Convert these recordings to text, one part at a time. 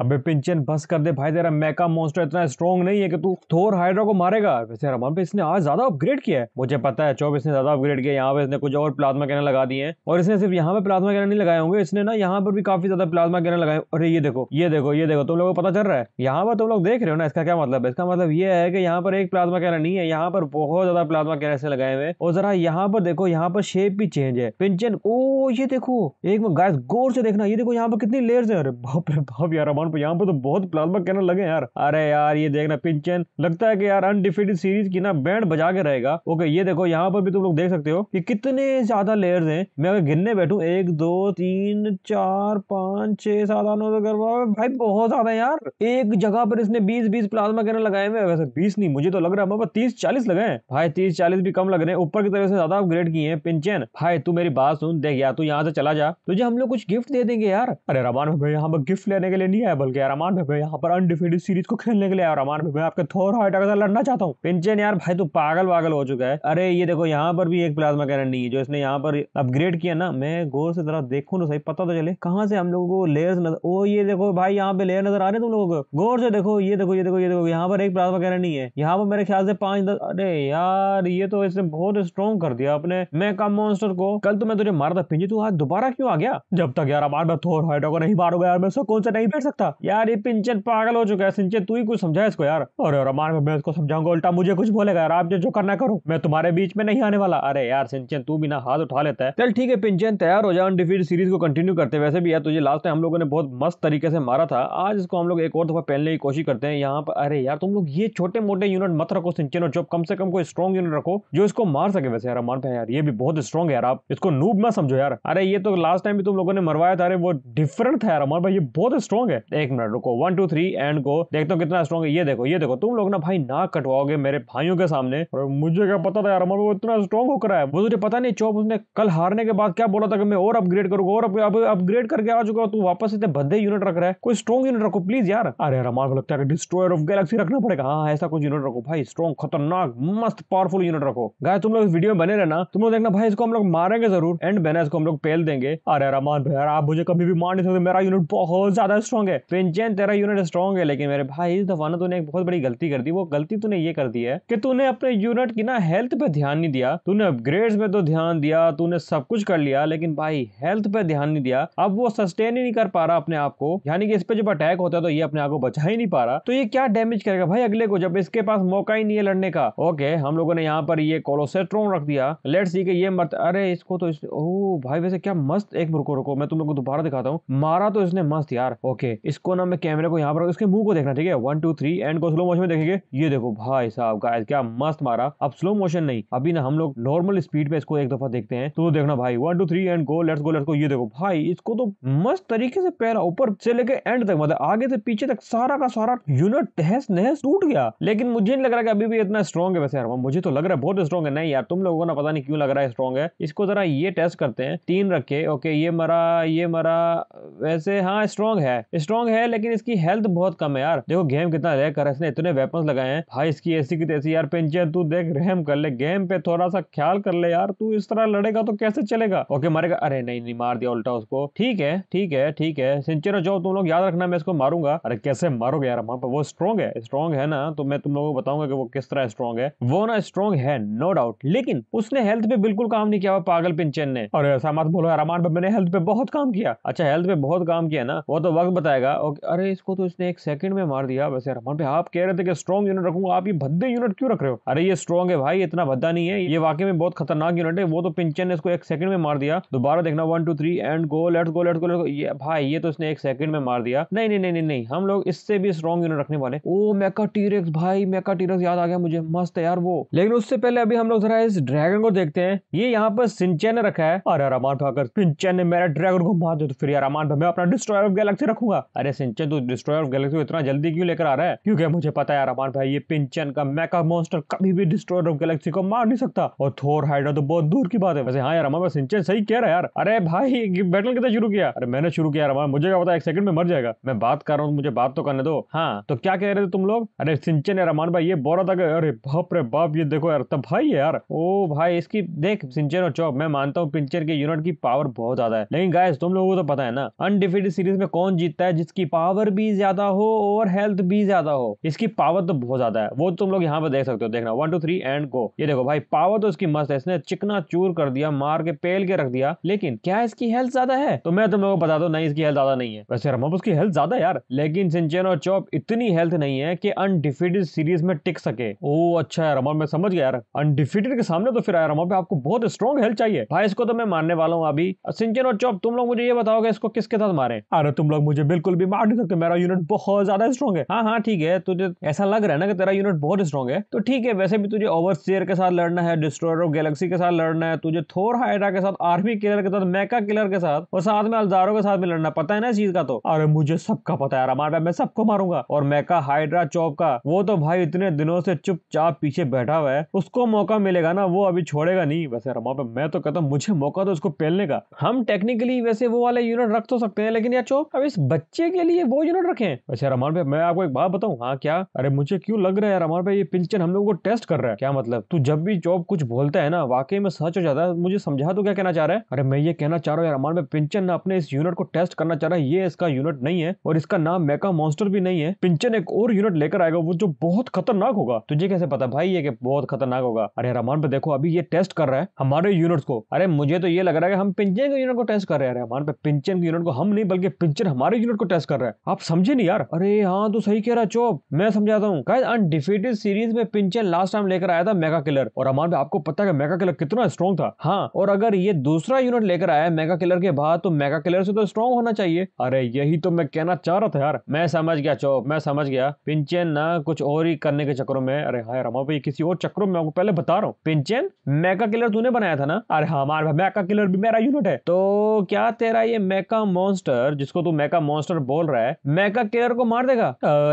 अबे पिंचन बस कर दे भाई तेरा मेका मोस्टर इतना स्ट्रॉन्ग नहीं है कि तू थोर हाइड्रा को मारेगा वैसे रमान पे इसने आज ज्यादा अपग्रेड किया है मुझे पता है चौबीस ने ज्यादा अपग्रेड किया यहाँ पे इसने कुछ और प्लाज्मा कैनन लगा दिए हैं और इसने सिर्फ यहाँ पे प्लाज्मा कैनन नहीं लगाए होंगे इसने ना यहाँ पर भी काफी ज्यादा प्लाज्मा कैनन लगाए अरे ये देखो ये देखो ये देखो तुम लोग को पता चल रहा है यहाँ पर तुम लोग देख रहे हो ना इसका क्या मतलब है इसका मतलब ये है कि यहाँ पर एक प्लाज्मा कैनन नहीं है यहाँ पर बहुत ज्यादा प्लाज्मा कैनन से लगाए हुए और जरा यहाँ पर देखो यहाँ पर शेप भी चेंज है पिंचन ओ ये देखो एक गाय गौर से देखना ये देखो यहाँ पर कितनी लेयर है अरे बाप रे बाप यार रमान ग्राउंड पर यहाँ पर तो बहुत प्लाज्मा कैनन लगे यार अरे यार ये देखना पिंचन लगता है कि यार अनडिफिटेड सीरीज की ना बैंड बजा के रहेगा ओके ये देखो यहाँ पर भी तुम लोग देख सकते हो कि कितने ज्यादा लेयर हैं मैं अगर गिनने बैठू एक दो तीन चार पाँच छह सात आठ नौ भाई बहुत ज्यादा यार एक जगह पर इसने बीस बीस प्लाज्मा कैनल लगाए हुए वैसे बीस नहीं मुझे तो लग रहा है तीस चालीस लगाए भाई तीस चालीस भी कम लग रहे हैं ऊपर की तरफ से ज्यादा अपग्रेड किए हैं पिंचन भाई तू मेरी बात सुन देख यार तू यहाँ से चला जा तुझे हम लोग कुछ गिफ्ट दे देंगे यार अरे रबान भाई यहाँ पर गिफ्ट लेने के लिए नहीं है बल्कि यार अमान भाई यहाँ पर अनडिफीडेड सीरीज को खेलने के लिए और अमान भाई आपके थोर हाइटर अगर लड़ना चाहता हूँ पिंचन यार भाई तू पागल वागल हो चुका है अरे ये देखो यहाँ पर भी एक प्लाज्मा कैनन नहीं है जो इसने यहाँ पर अपग्रेड किया ना मैं गौर से जरा देखू ना तो सही पता तो चले कहा से हम लोगों को लेयर नजर ओ ये देखो भाई यहाँ पे लेयर नजर आ रहे तुम लोगों को गौर से देखो ये देखो ये देखो ये देखो यहाँ पर एक प्लाज्मा कैनन नहीं है यहाँ पर मेरे ख्याल से पांच दस अरे यार ये तो इसने बहुत स्ट्रॉन्ग कर दिया अपने मेका मॉन्स्टर को कल तो मैं तुझे मारता पिंजी तू आज दोबारा क्यों आ गया जब तक यार अमान थोर हाइटो को नहीं मारूंगा यार मैं कौन सा नहीं बैठ सकता होगा यार ये पिंचन पागल हो चुका है सिंचन तू ही कुछ समझा इसको यार अरे रमान मैं इसको समझाऊंगा उल्टा मुझे कुछ बोलेगा यार आप जो जो करना करो मैं तुम्हारे बीच में नहीं आने वाला अरे यार सिंचन तू बिना हाथ उठा लेता है चल ठीक है पिंचन तैयार हो जाए अनडिफीड सीरीज को कंटिन्यू करते वैसे भी यार तुझे लास्ट टाइम हम लोगों ने बहुत मस्त तरीके से मारा था आज इसको हम लोग एक और दफा पहनने की कोशिश करते हैं यहाँ पर अरे यार तुम लोग ये छोटे मोटे यूनिट मत रखो सिंचन और जो कम से कम कोई स्ट्रॉन्ग यूनिट रखो जो इसको मार सके वैसे यार मान पे यार ये भी बहुत स्ट्रॉन्ग है यार आप इसको नूब मत समझो यार अरे ये तो लास्ट टाइम भी तुम लोगों ने मरवाया था अरे वो डिफरेंट था यार अमर भाई ये बहुत स्ट्रॉन्ग है एक मिनट रुको one two three and go देखते हो कितना स्ट्रॉन्ग है ये देखो ये देखो तुम लोग ना भाई ना कटवाओगे मेरे भाइयों के सामने और मुझे क्या पता था यार अमर वो इतना स्ट्रॉन्ग होकर है वो तुझे पता नहीं चौप उसने कल हारने के बाद क्या बोला था कि मैं और अपग्रेड करूंगा और अपग्रेड करके आ चुका तू वापस इतने भद्दे यूनिट रख रहा है कोई स्ट्रॉन्ग यूनिट रखो प्लीज यार अरे यार हमारे लगता है डिस्ट्रॉयर ऑफ गैलेक्सी रखना पड़ेगा हाँ ऐसा कुछ यूनिट रखो भाई स्ट्रॉन्ग खतरनाक मस्त पावरफुल यूनिट रखो गाय तुम लोग इस वीडियो में बने रहना तुम लोग देखना भाई इसको हम लोग मारेंगे जरूर एंड बैनर इसको हम लोग पेल देंगे अरे रमान भाई यार आप मुझे कभी भी मार नहीं सकते मेरा यूनिट बहुत ज्यादा स्ट्रॉन्ग है विंचेन तेरा यूनिट स्ट्रॉन्ग है लेकिन मेरे भाई इस दफा ना तूने एक बहुत बड़ी गलती कर दी वो गलती तूने ये कर दी है कि तूने अपने यूनिट की ना हेल्थ पे ध्यान नहीं दिया तूने अपग्रेड पे तो ध्यान दिया तूने सब कुछ कर लिया लेकिन भाई हेल्थ पे ध्यान नहीं दिया अब वो सस्टेन ही नहीं कर पा रहा अपने आप को यानी कि इस पे जब अटैक होता है तो ये अपने आप को बचा ही नहीं पा रहा तो ये क्या डैमेज करेगा भाई अगले को जब इसके पास मौका ही नहीं है लड़ने का ओके हम लोगों ने यहाँ पर ये कोलोसेट्रोन रख दिया लेट्स सी के ये मत अरे इसको तो इस... ओ भाई वैसे क्या मस्त एक रुको रुको मैं तुम लोग को दोबारा दिखाता हूँ मारा तो इसने मस्त यार ओके इसको ना मैं कैमरे को यहाँ पर इसके मुंह को देखना ठीक है वन टू थ्री एंड को स्लो मोशन में देखेंगे ये देखो भाई साहब गाइस क्या मस्त मारा अब स्लो मोशन नहीं अभी ना हम लोग नॉर्मल स्पीड पे इसको एक दफा देखते हैं तो देखना भाई one two three and go let's go let's go ये देखो भाई इसको तो मस्त तरीके से पैरा ऊपर से लेके एंड तक मतलब आगे से पीछे तक सारा का सारा यूनिट तहस नहस टूट गया लेकिन मुझे नहीं लग रहा कि अभी भी इतना स्ट्रॉन्ग है वैसे यार मुझे तो लग रहा है बहुत स्ट्रॉन्ग है नहीं यार तुम लोगों को ना पता नहीं क्यों लग रहा है स्ट्रॉन्ग है इसको जरा ये टेस्ट करते हैं तीन रखे ओके ये मरा ये मरा वैसे हाँ स्ट्रॉन्ग है स्ट्रॉन्ग स्ट्रॉन्ग है लेकिन इसकी हेल्थ बहुत कम है यार देखो गेम कितना रह कर इसने इतने वेपन लगाए हैं भाई इसकी ऐसी की तैसी यार पेंचर तू देख रहम कर ले गेम पे थोड़ा सा ख्याल कर ले यार तू इस तरह लड़ेगा तो कैसे चलेगा ओके मारेगा अरे नहीं नहीं मार दिया उल्टा उसको ठीक है ठीक है ठीक है सिंचर जो तुम लोग याद रखना मैं इसको मारूंगा अरे कैसे मारोगे यार वहां पर वो स्ट्रॉन्ग है स्ट्रॉन्ग है ना तो मैं तुम लोगों को बताऊंगा कि वो किस तरह स्ट्रॉन्ग है वो ना स्ट्रॉन्ग है नो डाउट लेकिन उसने हेल्थ पे बिल्कुल काम नहीं किया हुआ पागल पिंचन ने और ऐसा मत बोलो यार मैंने हेल्थ पे बहुत काम किया अच्छा हेल्थ पे बहुत काम किया ना वो तो वक्त बताएगा लगा और अरे इसको तो इसने एक सेकंड में मार दिया वैसे रमन भाई आप कह रहे थे कि स्ट्रॉन्ग यूनिट रखूंगा आप ये भद्दे यूनिट क्यों रख रहे हो अरे ये स्ट्रॉन्ग है भाई इतना भद्दा नहीं है ये वाकई में बहुत खतरनाक यूनिट है वो तो पिंचन ने इसको एक सेकंड में मार दिया दोबारा देखना one two three and go let's go let's go let's ये भाई ये तो इसने एक सेकंड में मार दिया नहीं नहीं नहीं नहीं हम लोग इससे भी स्ट्रॉन्ग यूनिट रखने वाले ओ मेका टीरेक्स भाई मेका टीरेक्स याद आ गया मुझे मस्त है यार वो लेकिन उससे पहले अभी हम लोग जरा इस ड्रैगन को देखते हैं ये यहाँ पर सिंचन ने रखा है अरे भाई अगर सिंचन ने मेरा ड्रैगन को मार दिया तो फिर यार अमान भाई मैं अपना डिस्ट्रॉयर ऑफ गैलेक्सी रखूंगा अरे सिंचन तू डिस्ट्रॉयर ऑफ गैलेक्सी को इतना जल्दी क्यों लेकर आ रहा है क्योंकि मुझे पता है रमान भाई ये पिंचन का मेका मॉन्स्टर कभी भी डिस्ट्रॉयर ऑफ गैलेक्सी को मार नहीं सकता और थोर हाइड्रा तो बहुत दूर की बात है वैसे हाँ यार अरमान सिंचन सही कह रहा है यार अरे भाई बैटल कितना शुरू किया अरे मैंने शुरू किया रमान मुझे क्या पता एक सेकंड में मर जाएगा मैं बात कर रहा हूँ मुझे बात तो करने दो हाँ तो क्या कह रहे थे तुम लोग अरे सिंचन यार रमान भाई ये बोरा था अरे बाप रे बाप ये देखो यार तब भाई यार ओ भाई इसकी देख सिंचन और चौक मैं मानता हूँ पिंचन के यूनिट की पावर बहुत ज्यादा है लेकिन गाय तुम लोगों को तो पता है ना अनडिफिटेड सीरीज में कौन जीतता है इसकी पावर भी ज्यादा हो और हेल्थ भी ज्यादा हो इसकी पावर तो बहुत ज्यादा है वो तुम लोग यहाँ पे देख सकते हो देखना वन टू थ्री एंड को ये देखो भाई पावर तो इसकी मस्त है इसने चिकना चूर कर दिया मार के पेल के रख दिया लेकिन क्या इसकी हेल्थ ज्यादा है तो मैं तुम लोग को बता दो नहीं इसकी हेल्थ ज्यादा नहीं है वैसे रमोप उसकी हेल्थ ज्यादा यार लेकिन सिंचन और चौप इतनी हेल्थ नहीं है कि अनडिफिटेड सीरीज में टिक सके ओ अच्छा है रमोब मैं समझ गया यार अनडिफिटेड के सामने तो फिर आया रमोप आपको बहुत स्ट्रॉन्ग हेल्थ चाहिए भाई इसको तो मैं मानने वाला हूँ अभी सिंचन और चौप तुम लोग मुझे ये बताओगे इसको किसके साथ मारे अरे तुम लोग मुझे बिल्कुल भी मार देता तो मेरा यूनिट बहुत ज्यादा स्ट्रॉग है हाँ हाँ ठीक है तुझे ऐसा लग रहा है ना कि तेरा यूनिट बहुत स्ट्रॉग है तो ठीक है वैसे भी तुझे ओवर सेयर के साथ लड़ना है डिस्ट्रॉयर ऑफ गैलेक्सी के साथ लड़ना है तुझे थोर हाइड्रा के साथ आर्मी किलर के साथ मेका किलर के साथ और साथ में अलजारों के साथ भी लड़ना पता है ना चीज का तो अरे मुझे सबका पता है मार मैं सबको मारूंगा और मेका हाइड्रा चौप का वो तो भाई इतने दिनों से चुपचाप पीछे बैठा हुआ है उसको मौका मिलेगा ना वो अभी छोड़ेगा नहीं वैसे रमा पे मैं तो कहता हूँ मुझे मौका तो उसको पेलने का हम टेक्निकली वैसे वो वाले यूनिट रख तो सकते हैं लेकिन यार चौप अब इस बच्चे बच्चे के लिए वो यूनिट रखे अच्छा रमान भाई मैं आपको एक बात बताऊँ हाँ क्या अरे मुझे क्यों लग रहा है रमान भाई ये पिंचन हम लोगों को टेस्ट कर रहा है क्या मतलब तू जब भी जॉब कुछ बोलता है ना वाकई में सच हो जाता है मुझे समझा तो क्या कहना चाह रहा है अरे मैं ये कहना चाह रहा हूँ रमान भाई पिंचन अपने इस यूनिट को टेस्ट करना चाह रहा है ये इसका यूनिट नहीं है और इसका नाम मेका मॉन्स्टर भी नहीं है पिंचन एक और यूनिट लेकर आएगा वो जो बहुत खतरनाक होगा तुझे कैसे पता भाई ये बहुत खतरनाक होगा अरे रमान पे देखो अभी ये टेस्ट कर रहा है हमारे यूनिट को अरे मुझे तो ये लग रहा है हम पिंचन के यूनिट को टेस्ट कर रहे हैं रमान पे पिंचन के यूनिट को हम नहीं बल्कि पिंचन हमारे यूनिट को टेस्ट बहस कर रहा है आप समझे नहीं यार अरे हाँ तू सही कह रहा चोप मैं समझाता हूँ अनडिफिटेड सीरीज में पिंचन लास्ट टाइम लेकर आया था मेगा किलर और अमान आपको पता है मेगा किलर कितना स्ट्रॉन्ग था हाँ और अगर ये दूसरा यूनिट लेकर आया मेगा किलर के बाद तो मेगा किलर से तो स्ट्रॉन्ग होना चाहिए अरे यही तो मैं कहना चाह रहा था यार मैं समझ गया चौप मैं समझ गया पिंचन ना कुछ और ही करने के चक्रों में अरे हाँ रमा भाई किसी और चक्रों में आपको पहले बता रहा हूँ पिंचन मेगा किलर तूने बनाया था ना अरे हाँ हमारा मेगा किलर भी मेरा यूनिट है तो क्या तेरा ये मेका मॉन्स्टर जिसको तू मेका मॉन्स्टर ऑफिसर बोल रहा है मैका केयर को मार देगा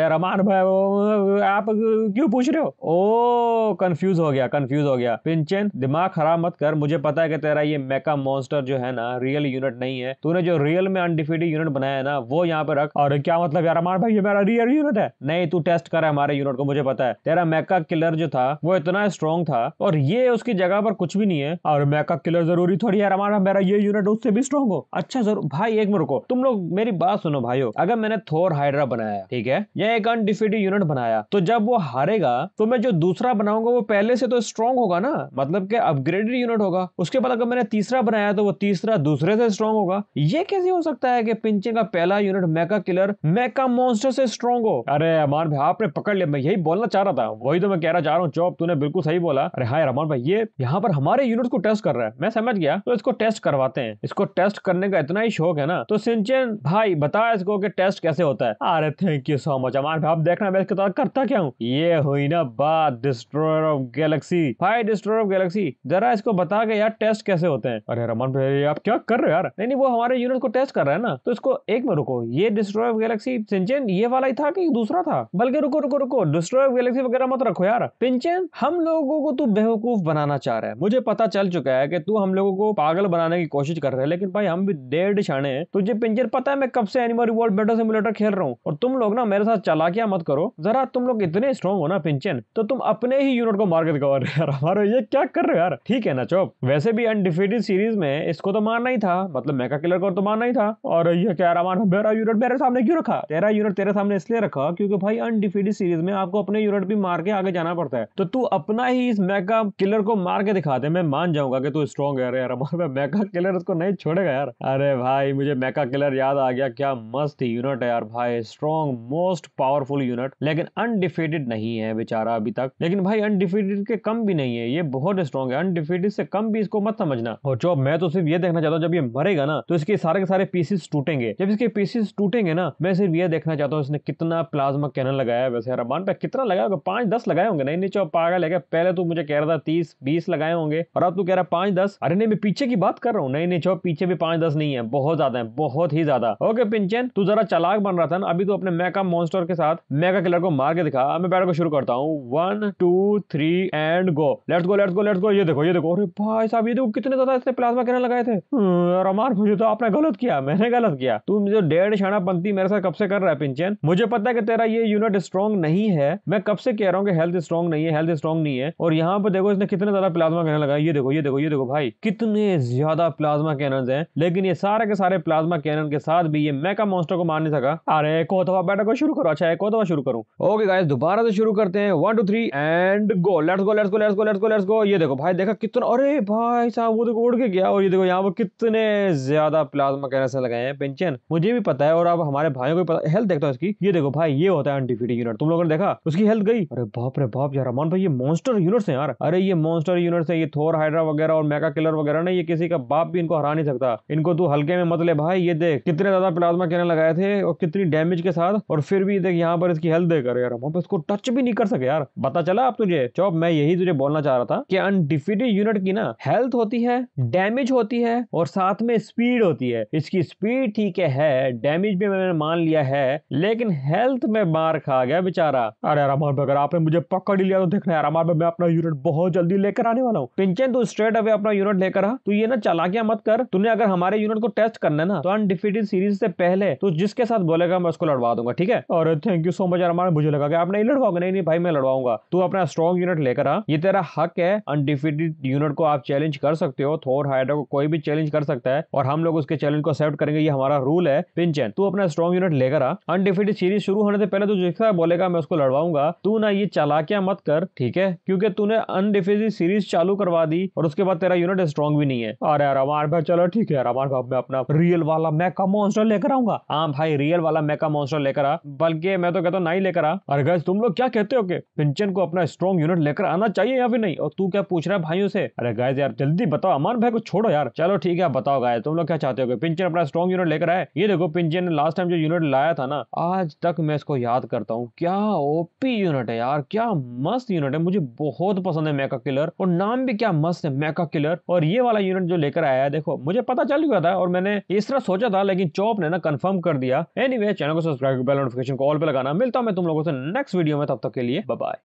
यार अमान भाई आप क्यों पूछ रहे हो ओ कंफ्यूज हो गया कंफ्यूज हो गया पिंचन दिमाग खराब मत कर मुझे पता है कि तेरा ये मैका मॉन्स्टर जो है ना रियल यूनिट नहीं है तूने जो रियल में अनडिफीडेड यूनिट बनाया है ना वो यहाँ पे रख और क्या मतलब यार अमान भाई ये मेरा रियल यूनिट है नहीं तू टेस्ट कर हमारे यूनिट को मुझे पता है तेरा मैका किलर जो था वो इतना स्ट्रॉन्ग था और ये उसकी जगह पर कुछ भी नहीं है और मैका किलर जरूरी थोड़ी यार हमारा मेरा ये यूनिट उससे भी स्ट्रॉन्ग हो अच्छा जरूर भाई एक मिनट रुको तुम लोग मेरी बात सुनो भाइयों अगर मैंने थोर हाइड्रा बनाया ठीक है या एक अनडिफिटेड यूनिट बनाया तो जब वो हारेगा तो मैं जो दूसरा बनाऊंगा वो पहले से तो स्ट्रॉन्ग होगा ना मतलब के अपग्रेडेड यूनिट होगा उसके बाद अगर मैंने तीसरा बनाया तो वो तीसरा दूसरे से स्ट्रॉन्ग होगा ये कैसे हो सकता है कि पिंचे का पहला unit mecha killer mecha monster से स्ट्रॉन्ग हो अरे अमान भाई आपने पकड़ लिया मैं यही बोलना चाह रहा था वही तो मैं कह रहा चाह रहा हूँ चौप तूने बिल्कुल सही बोला अरे हाँ रमान भाई ये यहाँ पर हमारे यूनिट को टेस्ट कर रहा है मैं समझ गया तो इसको टेस्ट करवाते हैं इसको टेस्ट करने का इतना ही शौक है ना तो सिंचन भाई बताया सको कि टेस्ट कैसे होता है अरे thank you so much Aman भाई आप देखना मैं इसके तौर करता क्या हूँ ये हुई ना बात destroyer of galaxy five destroyer of galaxy जरा इसको बता के यार टेस्ट कैसे होते हैं अरे रमन भाई आप क्या कर रहे हो यार नहीं नहीं वो हमारे यूनिट को टेस्ट कर रहा है ना तो इसको एक में रुको ये डिस्ट्रॉय ऑफ गैलेक्सी सिंचन ये वाला ही था कि दूसरा था बल्कि रुको रुको रुको डिस्ट्रॉय ऑफ गैलेक्सी वगैरह मत रखो यार सिंचन हम लोगों को तू बेवकूफ बनाना चाह रहा है मुझे पता चल चुका है कि तू हम लोगों को पागल बनाने की कोशिश कर रहा है लेकिन भाई हम भी डेढ़ छाने तुझे पिंजर पता है मैं कब से animal fabric world battle simulator खेल रहा हूँ और तुम लोग ना मेरे साथ चला क्या मत करो जरा तुम लोग इतने स्ट्रॉन्ग हो ना पिंचन तो तुम अपने ही यूनिट को मार के दिखाओ यार हमारा ये क्या कर रहे हो यार ठीक है ना चौप वैसे भी अनडिफिटेड सीरीज में इसको तो मारना ही था मतलब मेका किलर को तो मारना ही था और ये क्या रामान मेरा यूनिट मेरे सामने क्यों रखा तेरा यूनिट तेरे सामने इसलिए रखा क्योंकि भाई अनडिफिटेड सीरीज में आपको अपने यूनिट भी मार के आगे जाना पड़ता है तो तू अपना ही इस मेका किलर को मार के दिखा दे मैं मान जाऊंगा कि तू स्ट्रॉन्ग है यार मेका किलर उसको नहीं छोड़ेगा यार अरे भाई मुझे मेका किलर याद आ गया क्या मस्त मस्त यूनिट है यार भाई स्ट्रॉन्ग मोस्ट पावरफुल यूनिट लेकिन अनडिफीटेड नहीं है बेचारा अभी तक लेकिन भाई अनडिफीटेड के कम भी नहीं है ये बहुत स्ट्रॉन्ग है अनडिफीटेड से कम भी इसको मत समझना और जो मैं तो सिर्फ ये देखना चाहता हूँ जब ये मरेगा ना तो इसके सारे के सारे पीसेस टूटेंगे जब इसके पीसेस टूटेंगे ना मैं सिर्फ ये देखना चाहता हूँ इसने कितना प्लाज्मा कैनल लगाया है वैसे रबान पे कितना लगाया होगा पांच दस लगाए होंगे नहीं नीचे पागल है पहले तू तो मुझे कह रहा था तीस बीस लगाए होंगे और अब तू कह रहा है पांच दस अरे नहीं मैं पीछे की बात कर रहा हूँ नहीं नहीं चौप पीछे भी पांच दस नहीं है बहुत ज्यादा है बहुत ही ज्यादा ओके पिंचन तू जरा चलाक बन रहा था ना अभी तू तो अपने मेगा मॉन्स्टर के साथ मेगा किलर को मार के दिखा मैं बैटल को शुरू करता हूँ one two three and go let's go let's go let's go ये देखो ये देखो अरे भाई साहब ये देखो कितने ज्यादा इसने प्लाज्मा किरण लगाए थे हम्म, रमार मुझे तो आपने गलत किया मैंने गलत किया तू मुझे डेढ़ शाणापंथी मेरे साथ कब से कर रहा है पिंचन मुझे पता है कि तेरा ये यूनिट स्ट्रॉन्ग नहीं है मैं कब से कह रहा हूँ कि हेल्थ स्ट्रॉन्ग नहीं है हेल्थ स्ट्रॉन्ग नहीं है और यहाँ पे देखो इसने कितने ज्यादा प्लाज्मा कैनल लगा ये देखो ये देखो ये देखो भाई कितने ज्यादा प्लाज्मा कैनल है लेकिन ये सारे के सारे प्लाज्मा कैनल के साथ भी ये मैका मॉन्स्टर को मार नहीं सका अरे को दफा बेटा को शुरू करो अच्छा को दफा शुरू करूँ ओके गाइस दोबारा से शुरू करते हैं one two three and go let's go let's go let's go let's go let's go ये देखो भाई देखा कितना अरे भाई साहब वो देखो उड़ के गया और ये देखो यहाँ पर कितने ज्यादा प्लाज्मा कैनसर लगाए हैं पेंशन मुझे भी पता है और अब हमारे भाई को पता हेल्थ देखता हूँ इसकी ये देखो भाई ये होता है अनडिफिटेड यूनिट तुम लोगों ने देखा उसकी हेल्थ गई अरे बाप रे बाप यार अमान भाई ये मॉन्स्टर यूनिट्स है यार अरे ये मॉन्स्टर यूनिट्स है ये थोर हाइड्रा वगैरह और मेगा किलर वगैरह ना ये किसी का बाप भी इनको हरा नहीं सकता इनको तू हल्के में मत ले भाई ये देख कितने ज्यादा प्लाज्मा कैनल लगाए थे और कितनी डैमेज के साथ और फिर भी देख यहाँ पर इसकी हेल्थ देकर यार हम इसको टच भी नहीं कर सके यार बता चला आप तुझे चौब मैं यही तुझे बोलना चाह रहा था कि अनडिफिटेड यूनिट की ना हेल्थ होती है डैमेज होती है और साथ में स्पीड होती है इसकी स्पीड ठीक है, है डैमेज भी मैंने मान लिया है लेकिन हेल्थ में मार खा गया बेचारा अरे यार अमर अगर आपने मुझे पकड़ लिया तो देखना यार अमर मैं अपना यूनिट बहुत जल्दी लेकर आने वाला हूँ पिंचन तू स्ट्रेट अवे अपना यूनिट लेकर आ तू ये ना चला मत कर तूने अगर हमारे यूनिट को टेस्ट करना है ना तो अनडिफिटेड सीरीज से पहले है तो जिसके साथ बोलेगा मैं उसको लड़वा दूंगा ठीक है और thank you so much Arman मुझे लगा कि आप नहीं लड़वाओगे नहीं नहीं भाई मैं लड़वाऊंगा तू अपना स्ट्रॉन्ग यूनिट लेकर आ ये तेरा हक है अनडिफिटेड यूनिट को आप चैलेंज कर सकते हो थोर हाइड्रा को कोई भी चैलेंज कर सकता है और हम लोग उसके चैलेंज को एक्सेप्ट करेंगे ये हमारा रूल है पिंचन तू अपना स्ट्रॉन्ग यूनिट लेकर आ अनडिफिटेड सीरीज शुरू होने से पहले तू जिसका बोलेगा मैं उसको लड़वाऊंगा तू ना ये चलाकियां मत कर ठीक है क्योंकि तूने अनडिफिटेड सीरीज चालू करवा दी और उसके बाद तेरा यूनिट स्ट्रॉन्ग भी नहीं है अरे अरमान भाई चलो ठीक है अरमान भाई मैं अपना रियल वाला मैं का मॉन्स्टर लेकर आऊंगा हाँ भाई रियल वाला मेका मॉन्स्टर लेकर आ बल्कि मैं तो कहता हूँ नहीं लेकर आ अरे गैस तुम लोग क्या कहते हो कि पिंचन को अपना स्ट्रॉन्ग यूनिट लेकर आना चाहिए या फिर नहीं और तू क्या पूछ रहा है भाइयों से अरे गैस यार जल्दी बताओ अमान भाई को छोड़ो यार चलो ठीक है बताओ गाय तुम लोग क्या चाहते हो पिंचन अपना स्ट्रॉन्ग यूनिट लेकर आए ये देखो पिंचन ने लास्ट टाइम जो यूनिट लाया था ना आज तक मैं इसको याद करता हूँ क्या ओपी यूनिट है यार क्या मस्त यूनिट है मुझे बहुत पसंद है मेका किलर और नाम भी क्या मस्त है मेका किलर और ये वाला यूनिट जो लेकर आया है देखो मुझे पता चल चुका था और मैंने इस तरह सोचा था लेकिन चौप ने ना कंफर्म कंफर्म कर दिया एनीवे anyway, चैनल को सब्सक्राइब बेल नोटिफिकेशन को ऑल पे लगाना मिलता हूं मैं तुम लोगों से नेक्स्ट वीडियो में तब तक के लिए बाय